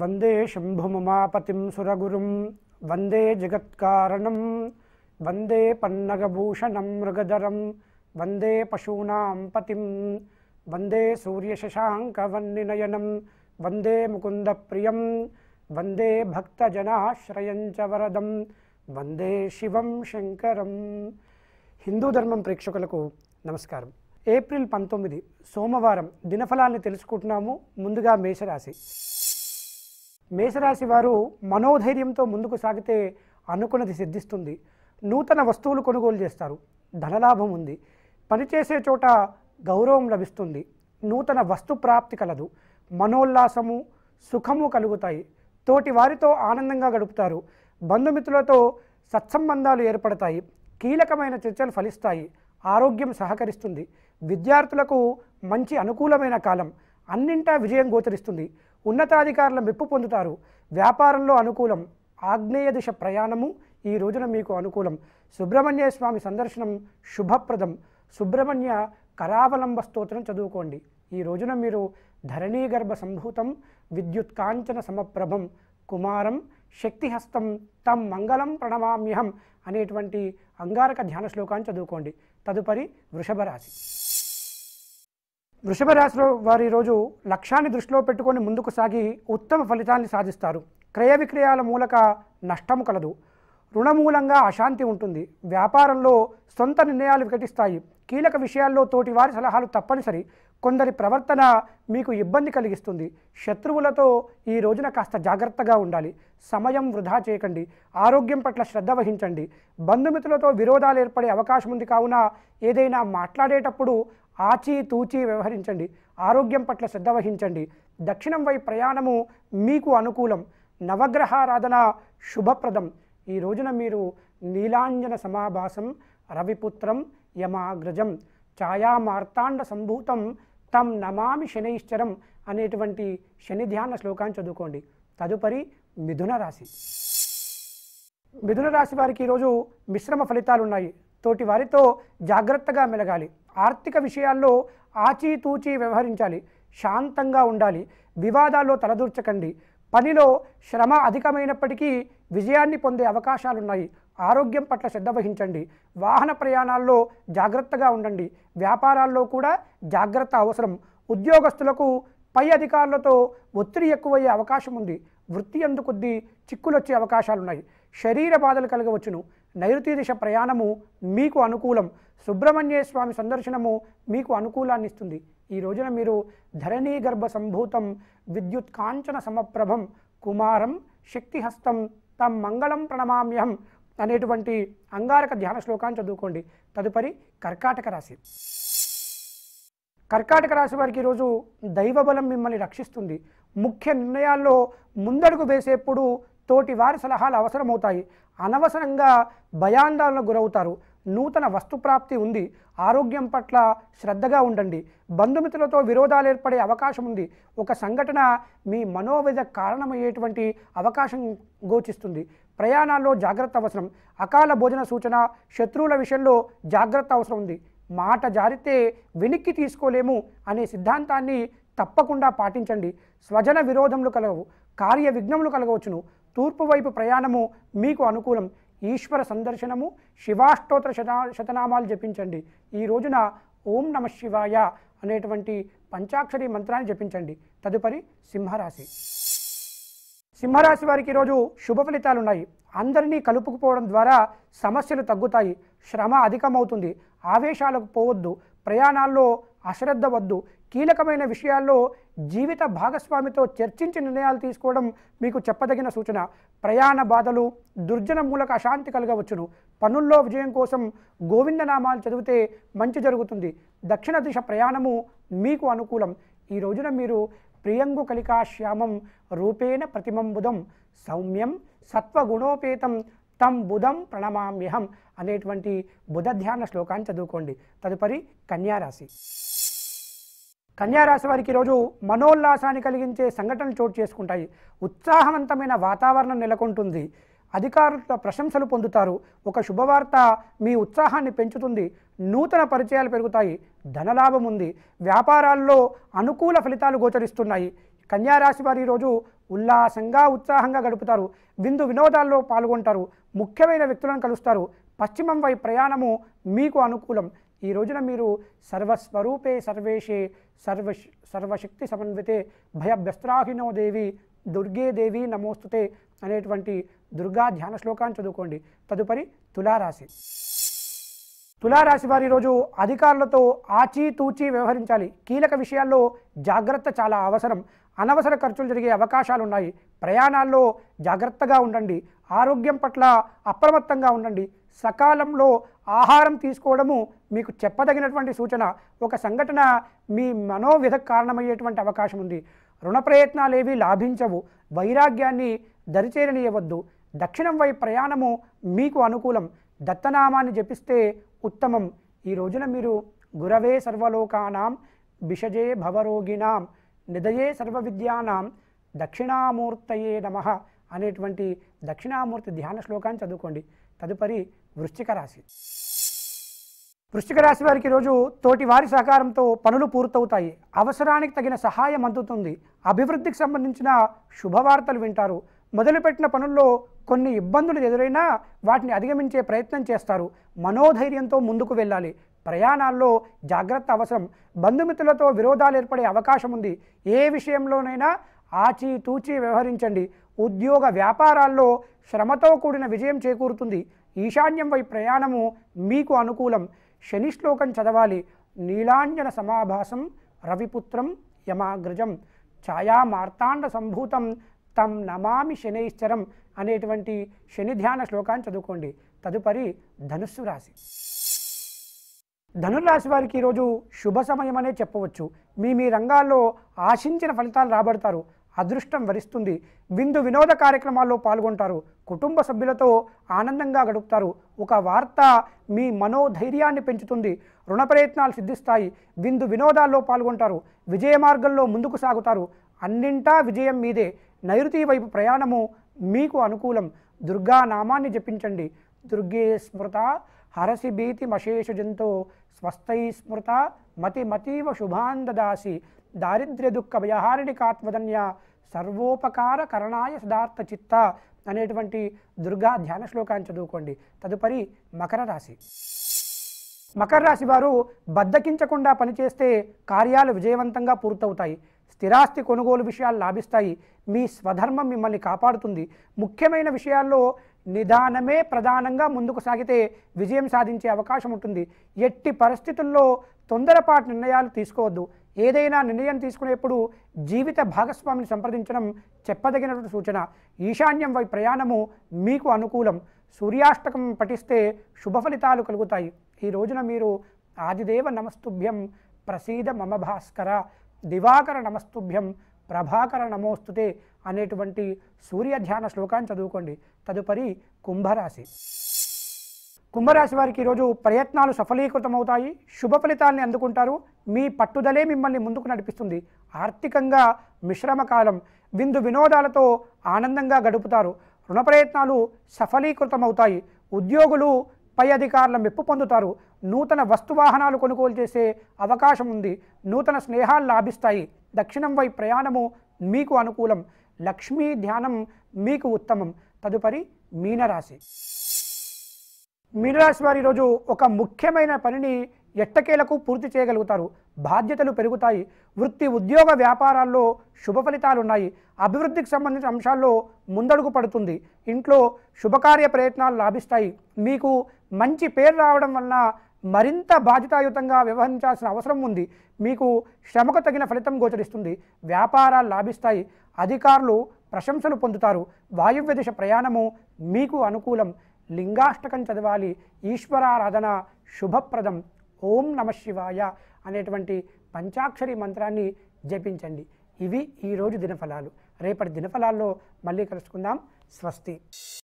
వందే శంభుమమాపతిం సురగురుం వందే జగత్కారణం వందే పన్నగభూషణం మృగధరం వందే పశూనాం పతిం వందే సూర్యశశాంకవన్నినయనం వందే ముకుంద ప్రియం వందే భక్తజనాశ్రయం చ వరదం వందే శివం శంకరం హిందూ ధర్మం ప్రేక్షకులకు నమస్కారం ఏప్రిల్ పంతొమ్మిది సోమవారం దినఫలాన్ని తెలుసుకుంటున్నాము ముందుగా మేషరాశి మేషరాశి వారు మనోధైర్యంతో ముందుకు సాగితే అనుకున్నది సిద్ధిస్తుంది నూతన వస్తువులు కొనుగోలు చేస్తారు ధనలాభం ఉంది పనిచేసే చోట గౌరవం లభిస్తుంది నూతన వస్తు ప్రాప్తి కలదు మనోల్లాసము సుఖము కలుగుతాయి తోటి వారితో ఆనందంగా గడుపుతారు బంధుమిత్రులతో సత్సంబంధాలు ఏర్పడతాయి కీలకమైన చర్చలు ఫలిస్తాయి ఆరోగ్యం సహకరిస్తుంది విద్యార్థులకు మంచి అనుకూలమైన కాలం అన్నింటా విజయం గోచరిస్తుంది ఉన్నతాధికారుల మెప్పు పొందుతారు వ్యాపారంలో అనుకూలం ఆగ్నేయ దిశ ప్రయాణము ఈ రోజున మీకు అనుకూలం సుబ్రహ్మణ్య స్వామి సందర్శనం శుభప్రదం సుబ్రహ్మణ్య కరావలంబ స్తోత్రం చదువుకోండి ఈ రోజున మీరు ధరణీగర్భ సంభూతం విద్యుత్ కాంచన సమప్రభం కుమారం శక్తిహస్తం తం మంగళం ప్రణమామ్యహం అనేటువంటి అంగారక ధ్యాన శ్లోకాన్ని చదువుకోండి తదుపరి వృషభ రాశి వృషభ రాశిలో వారి రోజు లక్ష్యాన్ని దృష్టిలో పెట్టుకొని ముందుకు సాగి ఉత్తమ ఫలితాన్ని సాధిస్తారు క్రయ విక్రయాల మూలక నష్టము కలదు రుణమూలంగా అశాంతి ఉంటుంది వ్యాపారంలో సొంత నిర్ణయాలు వికటిస్తాయి కీలక విషయాల్లో తోటి వారి సలహాలు తప్పనిసరి కొందరి ప్రవర్తన మీకు ఇబ్బంది కలిగిస్తుంది శత్రువులతో ఈ రోజున కాస్త జాగ్రత్తగా ఉండాలి సమయం వృధా చేయకండి ఆరోగ్యం పట్ల శ్రద్ధ వహించండి బంధుమిత్రులతో విరోధాలు ఏర్పడే అవకాశం ఉంది కావున ఏదైనా మాట్లాడేటప్పుడు ఆచితూచి వ్యవహరించండి ఆరోగ్యం పట్ల శ్రద్ధ వహించండి దక్షిణం వై ప్రయాణము మీకు అనుకూలం నవగ్రహారాధన శుభప్రదం ఈ రోజున మీరు నీలాంజన సమాభాసం రవిపుత్రం యమాగ్రజం ఛాయామార్తాండ సంభూతం తం నమామి శనైశ్చరం అనేటువంటి శని ధ్యాన శ్లోకాన్ని చదువుకోండి తదుపరి మిథున రాశి మిథున రాశి వారికి ఈరోజు మిశ్రమ ఫలితాలు ఉన్నాయి తోటి వారితో జాగ్రత్తగా మెలగాలి ఆర్థిక విషయాల్లో ఆచితూచి వ్యవహరించాలి శాంతంగా ఉండాలి వివాదాల్లో తలదూర్చకండి పనిలో శ్రమ అధికమైనప్పటికీ విజయాన్ని పొందే అవకాశాలున్నాయి ఆరోగ్యం పట్ల శ్రద్ధ వహించండి వాహన ప్రయాణాల్లో జాగ్రత్తగా ఉండండి వ్యాపారాల్లో కూడా జాగ్రత్త అవసరం ఉద్యోగస్తులకు పై అధికారులతో ఒత్తిడి ఎక్కువయ్యే అవకాశం ఉంది వృత్తి అందుకొద్దీ చిక్కులొచ్చే అవకాశాలున్నాయి శరీర బాధలు కలగవచ్చును నైరుతి దిశ ప్రయాణము మీకు అనుకూలం సుబ్రహ్మణ్య స్వామి సందర్శనము మీకు అనుకూలాన్ని ఇస్తుంది ఈ రోజున మీరు ధరణీ గర్భ సంభూతం విద్యుత్ కాంచన సమప్రభం కుమారం శక్తిహస్తం తం మంగళం ప్రణమామ్యహం అనేటువంటి అంగారక ధ్యాన శ్లోకాన్ని చదువుకోండి తదుపరి కర్కాటక రాశి కర్కాటక రాశి వారికి ఈరోజు దైవబలం మిమ్మల్ని రక్షిస్తుంది ముఖ్య నిర్ణయాల్లో ముందడుగు వేసేప్పుడు తోటి వారి సలహాలు అవసరమవుతాయి అనవసరంగా భయాందాలను గురవుతారు నూతన వస్తు ప్రాప్తి ఉంది ఆరోగ్యం పట్ల శ్రద్ధగా ఉండండి బంధుమిత్రులతో విరోధాలు ఏర్పడే అవకాశం ఉంది ఒక సంఘటన మీ మనోవేద కారణమయ్యేటువంటి అవకాశం గోచిస్తుంది ప్రయాణాల్లో జాగ్రత్త అవసరం అకాల భోజన సూచన శత్రువుల విషయంలో జాగ్రత్త అవసరం ఉంది మాట జారితే వెనక్కి తీసుకోలేము అనే సిద్ధాంతాన్ని తప్పకుండా పాటించండి స్వజన విరోధములు కలగవు కార్య విఘ్నములు కలగవచ్చును తూర్పు వైపు ప్రయాణము మీకు అనుకూలం ఈశ్వర సందర్శనము శివాష్టోత్తర శతా శతనామాలు జపించండి ఈ రోజున ఓం నమ శివాయ అనేటువంటి పంచాక్షరి మంత్రాన్ని జపించండి తదుపరి సింహరాశి సింహరాశి వారికి ఈరోజు శుభ ఫలితాలు ఉన్నాయి అందరినీ కలుపుకుపోవడం ద్వారా సమస్యలు తగ్గుతాయి శ్రమ అధికమవుతుంది ఆవేశాలకు పోవద్దు ప్రయాణాల్లో అశ్రద్ధ వద్దు కీలకమైన విషయాల్లో జీవిత భాగస్వామితో చర్చించి నిర్ణయాలు తీసుకోవడం మీకు చెప్పదగిన సూచన ప్రయాణ బాధలు దుర్జన మూలక అశాంతి కలగవచ్చును పనుల్లో విజయం కోసం గోవిందనామాలు చదివితే మంచి జరుగుతుంది దక్షిణ దిశ ప్రయాణము మీకు అనుకూలం ఈ రోజున మీరు ప్రియంగు కలికా శ్యామం రూపేణ ప్రతిమంబుధం సౌమ్యం సత్వగుణోపేతం తం బుధం ప్రణమామ్యహం అనేటువంటి బుధ ధ్యాన శ్లోకాన్ని చదువుకోండి తదుపరి కన్యారాశి కన్యారాశి వారికి ఈరోజు మనోల్లాసాన్ని కలిగించే సంఘటనలు చోటు చేసుకుంటాయి ఉత్సాహవంతమైన వాతావరణం నెలకొంటుంది అధికారుల ప్రశంసలు పొందుతారు ఒక శుభవార్త మీ ఉత్సాహాన్ని పెంచుతుంది నూతన పరిచయాలు పెరుగుతాయి ధనలాభం ఉంది వ్యాపారాల్లో అనుకూల ఫలితాలు గోచరిస్తున్నాయి కన్యారాశి వారి ఈరోజు ఉల్లాసంగా ఉత్సాహంగా గడుపుతారు విందు వినోదాల్లో పాల్గొంటారు ముఖ్యమైన వ్యక్తులను కలుస్తారు పశ్చిమం వైపు ప్రయాణము మీకు అనుకూలం ఈ రోజున మీరు సర్వస్వరూపే సర్వేషే సర్వ సర్వశక్తి సమన్వితే భయభ్యస్త్రాహినో దేవి దుర్గే దేవి నమోస్తుతే అనేటువంటి దుర్గా ధ్యాన శ్లోకాన్ని చదువుకోండి తదుపరి తులారాశి తులారాశి వారి రోజు అధికారులతో ఆచితూచి వ్యవహరించాలి కీలక విషయాల్లో జాగ్రత్త చాలా అవసరం అనవసర ఖర్చులు జరిగే అవకాశాలు ఉన్నాయి ప్రయాణాల్లో జాగ్రత్తగా ఉండండి ఆరోగ్యం పట్ల అప్రమత్తంగా ఉండండి సకాలంలో ఆహారం తీసుకోవడము మీకు చెప్పదగినటువంటి సూచన ఒక సంఘటన మీ మనోవిధ కారణమయ్యేటువంటి అవకాశం ఉంది రుణ ప్రయత్నాలు ఏవి లాభించవు వైరాగ్యాన్ని దరిచేరనియవద్దు దక్షిణం వైపు ప్రయాణము మీకు అనుకూలం దత్తనామాన్ని జపిస్తే ఉత్తమం ఈ రోజున మీరు గురవే సర్వలోకానాం బిషజే భవరోగిణాం నిదయే సర్వ విద్యానాం దక్షిణామూర్తయే నమ అనేటువంటి దక్షిణామూర్తి ధ్యాన శ్లోకాన్ని చదువుకోండి తదుపరి వృశ్చిక రాశి వృశ్చిక రాశి వారికి రోజు తోటి వారి సహకారంతో పనులు పూర్తవుతాయి అవసరానికి తగిన సహాయం అందుతుంది అభివృద్ధికి సంబంధించిన శుభవార్తలు వింటారు మొదలుపెట్టిన పనుల్లో కొన్ని ఇబ్బందులు ఎదురైనా వాటిని అధిగమించే ప్రయత్నం చేస్తారు మనోధైర్యంతో ముందుకు వెళ్ళాలి ప్రయాణాల్లో జాగ్రత్త అవసరం బంధుమిత్రులతో విరోధాలు ఏర్పడే అవకాశం ఉంది ఏ విషయంలోనైనా ఆచితూచి వ్యవహరించండి ఉద్యోగ వ్యాపారాల్లో శ్రమతో కూడిన విజయం చేకూరుతుంది ఈశాన్యం వై ప్రయాణము మీకు అనుకూలం శని శ్లోకం చదవాలి నీలాంజన సమాభాసం రవిపుత్రం యమాగ్రజం ఛాయా మార్తాండ సంభూతం తం నమామి శనైశ్చరం అనేటువంటి శని ధ్యాన శ్లోకాన్ని చదువుకోండి తదుపరి ధనుస్సు రాశి ధనురాశి వారికి ఈరోజు శుభ సమయం అనే చెప్పవచ్చు మీ మీ రంగాల్లో ఆశించిన ఫలితాలు రాబడతారు అదృష్టం వరిస్తుంది విందు వినోద కార్యక్రమాల్లో పాల్గొంటారు కుటుంబ సభ్యులతో ఆనందంగా గడుపుతారు ఒక వార్త మీ మనోధైర్యాన్ని పెంచుతుంది రుణ ప్రయత్నాలు సిద్ధిస్తాయి విందు వినోదాల్లో పాల్గొంటారు విజయ మార్గంలో ముందుకు సాగుతారు అన్నింటా విజయం మీదే నైరుతి వైపు ప్రయాణము మీకు అనుకూలం దుర్గా నామాన్ని జపించండి దుర్గే స్మృత హరసి భీతి మశేషజంతో స్వస్థై స్మృత మతి మతీవ శుభాంధదాసి దారిద్ర్య దుఃఖ భయహారిణి సర్వోపకార కరణాయ సదార్థ చిత్త అనేటువంటి దుర్గా ధ్యాన శ్లోకాన్ని చదువుకోండి తదుపరి మకర రాశి మకర రాశి వారు బద్దకించకుండా పనిచేస్తే కార్యాలు విజయవంతంగా పూర్తవుతాయి స్థిరాస్తి కొనుగోలు విషయాలు లాభిస్తాయి మీ స్వధర్మం మిమ్మల్ని కాపాడుతుంది ముఖ్యమైన విషయాల్లో నిదానమే ప్రధానంగా ముందుకు సాగితే విజయం సాధించే అవకాశం ఉంటుంది ఎట్టి పరిస్థితుల్లో తొందరపాటు నిర్ణయాలు తీసుకోవద్దు ఏదైనా నిర్ణయం తీసుకునేప్పుడు జీవిత భాగస్వామిని సంప్రదించడం చెప్పదగినటువంటి సూచన ఈశాన్యం వై ప్రయాణము మీకు అనుకూలం సూర్యాష్టకం పఠిస్తే శుభ ఫలితాలు కలుగుతాయి ఈ రోజున మీరు ఆదిదేవ నమస్తుభ్యం ప్రసీద మమ భాస్కర దివాకర నమస్తుభ్యం ప్రభాకర నమోస్తుతే అనేటువంటి సూర్య ధ్యాన శ్లోకాన్ని చదువుకోండి తదుపరి కుంభరాశి కుంభరాశి వారికి ఈరోజు ప్రయత్నాలు సఫలీకృతమవుతాయి శుభ ఫలితాల్ని అందుకుంటారు మీ పట్టుదలే మిమ్మల్ని ముందుకు నడిపిస్తుంది ఆర్థికంగా మిశ్రమ కాలం విందు వినోదాలతో ఆనందంగా గడుపుతారు రుణ ప్రయత్నాలు సఫలీకృతమవుతాయి ఉద్యోగులు పై అధికారుల మెప్పు పొందుతారు నూతన వస్తువాహనాలు కొనుగోలు చేసే అవకాశం ఉంది నూతన స్నేహాలు లాభిస్తాయి దక్షిణం వై ప్రయాణము మీకు అనుకూలం లక్ష్మీ ధ్యానం మీకు ఉత్తమం తదుపరి మీనరాశి మీనరాశి వారి రోజు ఒక ముఖ్యమైన పనిని ఎట్టకేలకు పూర్తి చేయగలుగుతారు బాధ్యతలు పెరుగుతాయి వృత్తి ఉద్యోగ వ్యాపారాల్లో శుభ ఫలితాలు ఉన్నాయి అభివృద్ధికి సంబంధించిన అంశాల్లో ముందడుగు పడుతుంది ఇంట్లో శుభకార్య ప్రయత్నాలు లాభిస్తాయి మీకు మంచి పేరు రావడం వలన మరింత బాధ్యతాయుతంగా వ్యవహరించాల్సిన అవసరం ఉంది మీకు శ్రమకు తగిన ఫలితం గోచరిస్తుంది వ్యాపారాలు లాభిస్తాయి అధికారులు ప్రశంసలు పొందుతారు వాయువ్య దిశ ప్రయాణము మీకు అనుకూలం లింగాష్టకం చదవాలి ఈశ్వరారాధన శుభప్రదం ఓం నమ శివాయ అనేటువంటి పంచాక్షరి మంత్రాన్ని జపించండి ఇవి ఈరోజు దినఫలాలు రేపటి దినఫలాల్లో మళ్ళీ కలుసుకుందాం స్వస్తి